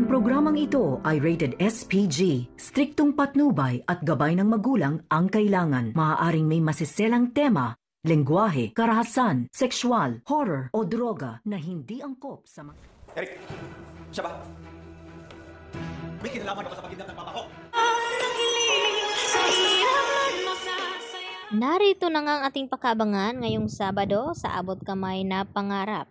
Ang programang ito ay rated SPG. Striktong patnubay at gabay ng magulang ang kailangan. Maaaring may masiselang tema, lengguwahe, karahasan, sexual, horror o droga na hindi angkop sa mga... Eric! Siya ba? May kinalaman ako sa pagindap ng papa ko! Narito na nga ang ating pakabangan ngayong Sabado sa Abot Kamay na Pangarap.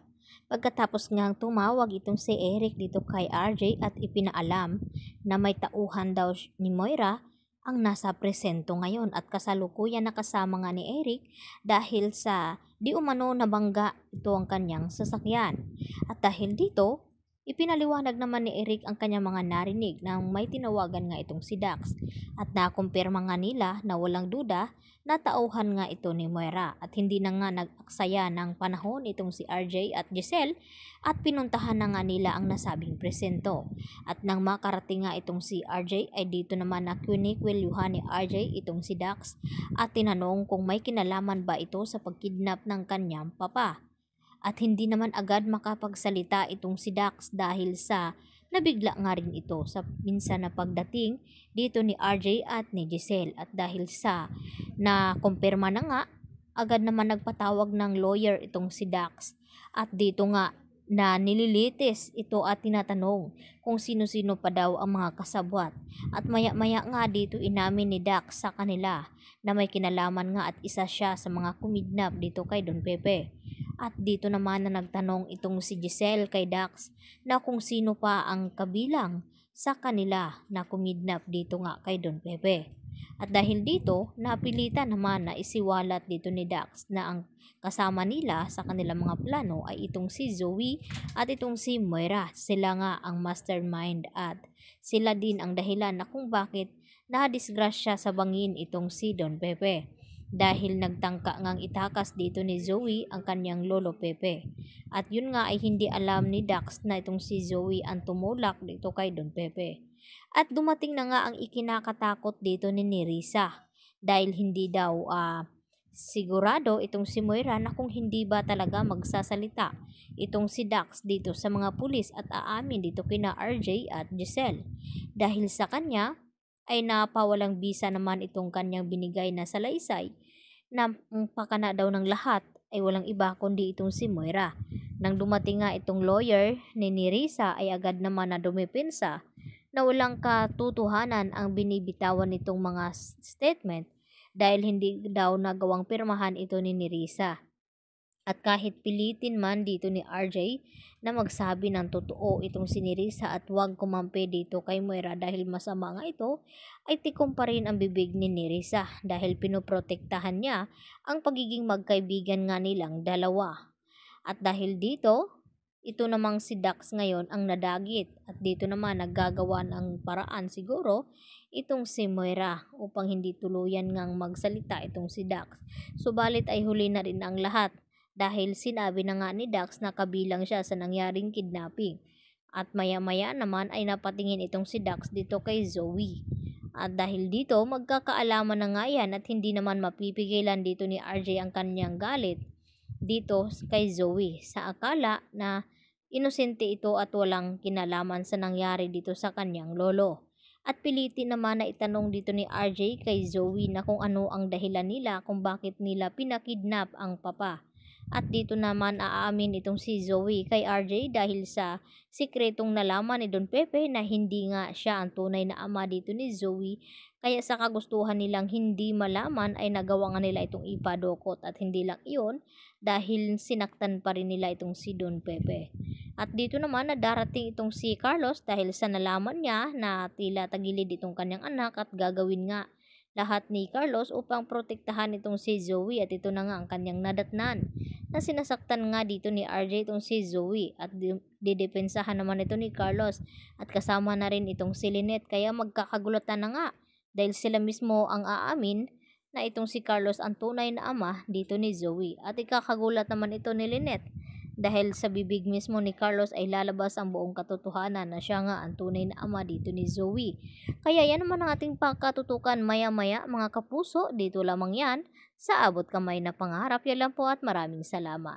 Pagkatapos ngang tumawag itong si Eric dito kay RJ at ipinaalam na may tauhan daw ni Moira ang nasa presento ngayon at kasalukuyan nakasama kasama nga ni Eric dahil sa di umano nabangga ito ang kanyang sasakyan. At dahil dito, Ipinaliwanag naman ni Eric ang kanyang mga narinig nang may tinawagan nga itong si Dax at nakumpirma nga nila na walang duda na tauhan nga ito ni Moira at hindi na nga nag-aksaya ng panahon itong si RJ at Giselle at pinuntahan na nga nila ang nasabing presento. At nang makarating nga itong si RJ ay dito naman na kunikwelyuhan ni RJ itong si Dax at tinanong kung may kinalaman ba ito sa pagkidnap ng kanyang papa at hindi naman agad makapagsalita itong si Dax dahil sa nabigla nga rin ito sa minsan na pagdating dito ni RJ at ni Giselle at dahil sa na kumpirma na nga agad naman nagpatawag ng lawyer itong si Dax at dito nga na nililitis ito at tinatanong kung sino-sino pa daw ang mga kasabwat at maya-maya nga dito inamin ni Dax sa kanila na may kinalaman nga at isa siya sa mga kumidnap dito kay Don Pepe. At dito naman na nagtanong itong si Giselle kay Dax na kung sino pa ang kabilang sa kanila na kumidnap dito nga kay Don Pepe. At dahil dito, napilitan naman na isiwalat dito ni Dax na ang kasama nila sa kanilang mga plano ay itong si Zoe at itong si Moira. Sila nga ang mastermind at sila din ang dahilan na kung bakit nadisgrasya sa bangin itong si Don Pepe dahil nagtangka ngang itakas dito ni Zoe ang kanyang lolo Pepe. At yun nga ay hindi alam ni Dax na itong si Zoe ang tumulak dito kay Don Pepe. At dumating na nga ang ikinakatakot dito ni Nerissa dahil hindi daw uh, sigurado itong si Moira na kung hindi ba talaga magsasalita itong si Dax dito sa mga pulis at aamin dito kina RJ at Giselle. Dahil sa kanya, ay napawalang bisa naman itong kanyang binigay na salaysay na ang pakana daw ng lahat ay walang iba kundi itong si Moira. Nang dumating nga itong lawyer ni Nirisa ay agad naman na dumipinsa na walang katutuhanan ang binibitawan nitong mga statement dahil hindi daw nagawang pirmahan ito ni Nirisa. At kahit pilitin man dito ni RJ na magsabi ng totoo itong sinirisa at huwag kumampi dito kay Moira dahil masama nga ito, ay tikom pa rin ang bibig ni Nirisa dahil pinoprotektahan niya ang pagiging magkaibigan nga nilang dalawa. At dahil dito, ito namang si Dax ngayon ang nadagit at dito naman naggagawa ng paraan siguro itong si Moira upang hindi tuluyan ngang magsalita itong si Dax. Subalit ay huli na rin ang lahat dahil sinabi na nga ni Dax na kabilang siya sa nangyaring kidnapping. At maya-maya naman ay napatingin itong si Dax dito kay Zoe. At dahil dito, magkakaalaman na nga yan at hindi naman mapipigilan dito ni RJ ang kanyang galit dito kay Zoe sa akala na inosente ito at walang kinalaman sa nangyari dito sa kanyang lolo. At pilitin naman na itanong dito ni RJ kay Zoe na kung ano ang dahilan nila kung bakit nila pinakidnap ang papa. At dito naman aamin itong si Zoe kay RJ dahil sa sikretong nalaman ni Don Pepe na hindi nga siya ang tunay na ama dito ni Zoe. Kaya sa kagustuhan nilang hindi malaman ay nagawa nga nila itong ipadokot at hindi lang iyon dahil sinaktan pa rin nila itong si Don Pepe. At dito naman nadarating itong si Carlos dahil sa nalaman niya na tila tagilid itong kanyang anak at gagawin nga lahat ni Carlos upang protektahan itong si Zoe at ito na nga ang kanyang nadatnan na sinasaktan nga dito ni RJ itong si Zoe at didepensahan naman ito ni Carlos at kasama na rin itong si Lynette kaya magkakagulatan na nga dahil sila mismo ang aamin na itong si Carlos ang tunay na ama dito ni Zoe at ikakagulat naman ito ni Lynette dahil sa bibig mismo ni Carlos ay lalabas ang buong katotohanan na siya nga ang tunay na ama dito ni Zoe. Kaya yan naman ang ating pagkatutukan maya-maya mga kapuso, dito lamang yan sa Abot Kamay na Pangarap. Yan lang po at maraming salamat.